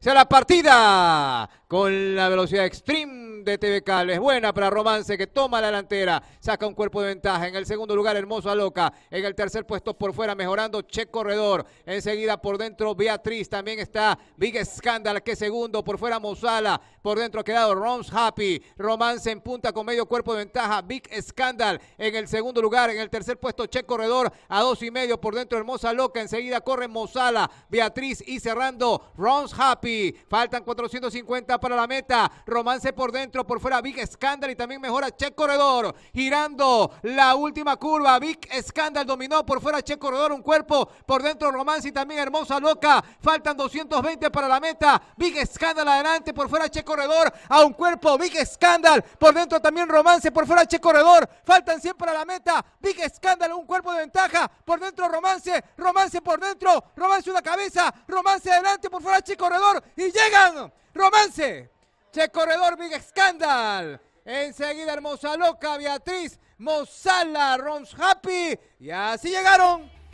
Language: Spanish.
Se la partida con la velocidad extreme de TV Cal. buena para Romance que toma la delantera, saca un cuerpo de ventaja. En el segundo lugar, Hermosa Loca, En el tercer puesto, por fuera, mejorando Che Corredor. Enseguida, por dentro, Beatriz. También está Big Scandal, que segundo. Por fuera, Mozala. Por dentro ha quedado Roms Happy. Romance en punta con medio cuerpo de ventaja. Big Scandal en el segundo lugar. En el tercer puesto, Che Corredor a dos y medio. Por dentro, Hermosa Loca. Enseguida corre Mozala, Beatriz y cerrando Roms Happy. Faltan 450 para la meta. Romance por dentro por fuera. Big Scandal y también mejora Che Corredor. Girando la última curva. Big Scandal dominó por fuera Che Corredor. Un cuerpo por dentro Romance y también Hermosa Loca. Faltan 220 para la meta. Big Scandal adelante por fuera Che Corredor. A un cuerpo. Big Scandal por dentro también Romance por fuera Che Corredor. Faltan 100 para la meta. Big Scandal un cuerpo de ventaja. Por dentro Romance. Romance por dentro. Romance una cabeza. Romance adelante por fuera Che Corredor. Y llegan. Romance. Corredor, Big Scandal. Enseguida Hermosa Loca, Beatriz, Mozala, Rons Happy. Y así llegaron.